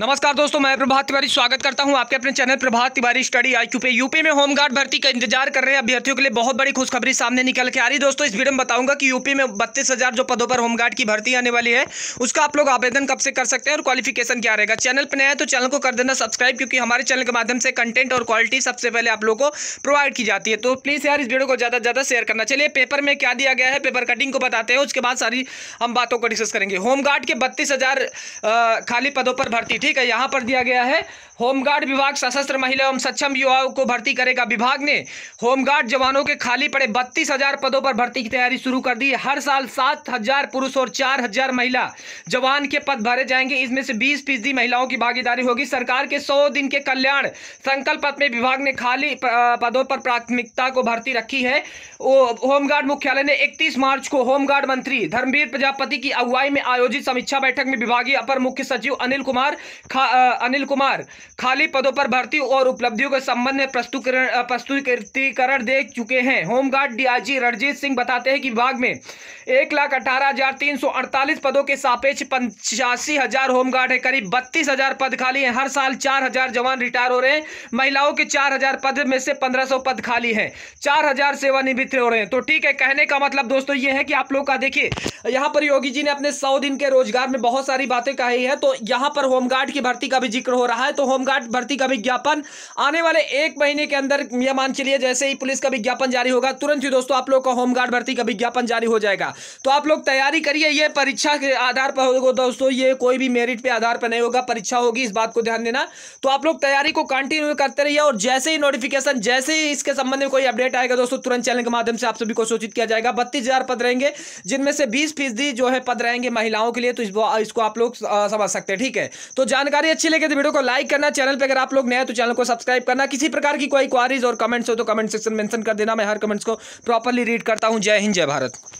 नमस्कार दोस्तों मैं प्रभात तिवारी स्वागत करता हूं आपके अपने channel Prabhat Tiwari study I Q पे यूपी में होमगार्ड भर्ती का इंतजार कर रहे अभ्यर्थियों के लिए बहुत बड़ी खुशखबरी सामने निकल के आ रही दोस्तों इस वीडियो में बताऊंगा कि यूपी में बत्तीस हजार जो पदों पर होमगार्ड की भर्ती आने वाली है उसका आप लोग आवेदन कब से कर सकते हैं और क्वालिफिकेशन क्या रहेगा चैनल पर नया तो चैनल को कर देना सब्सक्राइब क्योंकि हमारे चैनल के माध्यम से कंटेंट और क्वालिटी सबसे पहले आप लोग को प्रोवाइड की जाती है तो प्लीज़ यार इस वीडियो को ज़्यादा से ज़्यादा शेयर करना चलिए पेपर में क्या दिया गया है पेपर कटिंग को बताते हैं उसके बाद सारी हम बातों को डिस्कस करेंगे होमगार्ड के बत्तीस खाली पदों पर भर्ती ठीक है यहाँ पर दिया गया है होमगार्ड विभाग सशस्त्र महिला एवं सक्षम युवाओं को भर्ती करेगा विभाग ने होमगार्ड जवानों के खाली पड़े बत्तीस हजार पदों पर भर्ती की तैयारी शुरू कर दी है हर साल सात हजार पुरुष और चार हजार महिला जवान के पद भरे जाएंगे इसमें से बीस फीसदी महिलाओं की भागीदारी होगी सरकार के सौ दिन के कल्याण संकल्प पत्र में विभाग ने खाली पदों पर प्राथमिकता को भर्ती रखी है होमगार्ड मुख्यालय ने इकतीस मार्च को होमगार्ड मंत्री धर्मवीर प्रजापति की अगुवाई में आयोजित समीक्षा बैठक में विभागीय अपर मुख्य सचिव अनिल कुमार खा, अनिल कुमार खाली पदों पर भर्ती और उपलब्धियों के संबंध में प्रस्तुतिकरण प्रस्तुतिकरण दे चुके हैं होमगार्ड डीआईजी रणजीत सिंह बताते हैं कि विभाग में एक लाख अठारह हजार तीन सौ अड़तालीस पदों के सापेक्ष पंचासी हजार होमगार्ड है करीब बत्तीस हजार पद खाली हैं हर साल चार हजार जवान रिटायर हो रहे हैं महिलाओं के चार हजार पद में से पंद्रह सौ पद खाली हैं चार हजार सेवानिवृत्त हो रहे हैं तो ठीक है कहने का मतलब दोस्तों ये है कि आप लोग का देखिए यहाँ पर योगी जी ने अपने सौ दिन के रोजगार में बहुत सारी बातें कही है तो यहाँ पर होमगार्ड होमगार्ड की भर्ती का भी जिक्र हो रहा है तो होमगार्ड भर्ती का विज्ञापन आने वाले एक महीने के अंदर यह मान चलिए जैसे ही पुलिस का विज्ञापन जारी होगा तुरंत ही दोस्तों आप लोग का होमगार्ड भर्ती का विज्ञापन जारी हो जाएगा तो आप लोग तैयारी करिए यह परीक्षा के आधार पर होगा दोस्तों ये कोई भी मेरिट पर आधार पर नहीं होगा परीक्षा होगी इस बात को ध्यान देना तो आप लोग तैयारी को कंटिन्यू करते रहिए और जैसे ही नोटिफिकेशन जैसे ही इसके संबंध में कोई अपडेट आएगा दोस्तों तुरंत चैनल के माध्यम से आप सभी को सूचित किया जाएगा बत्तीस पद रहेंगे जिनमें से बीस फीसदी जो है पद रहेंगे महिलाओं के लिए तो इसको आप लोग समझ सकते हैं ठीक है तो जानकारी अच्छी लगे तो वीडियो को लाइक करना चैनल पर अगर आप लोग नए तो चैनल को सब्सक्राइब करना किसी प्रकार की कोई क्वारीज और कमेंट्स हो तो कमेंट सेक्शन मेंशन कर देना मैं हर कमेंट्स को प्रॉपरली रीड करता हूँ जय हिंद जय भारत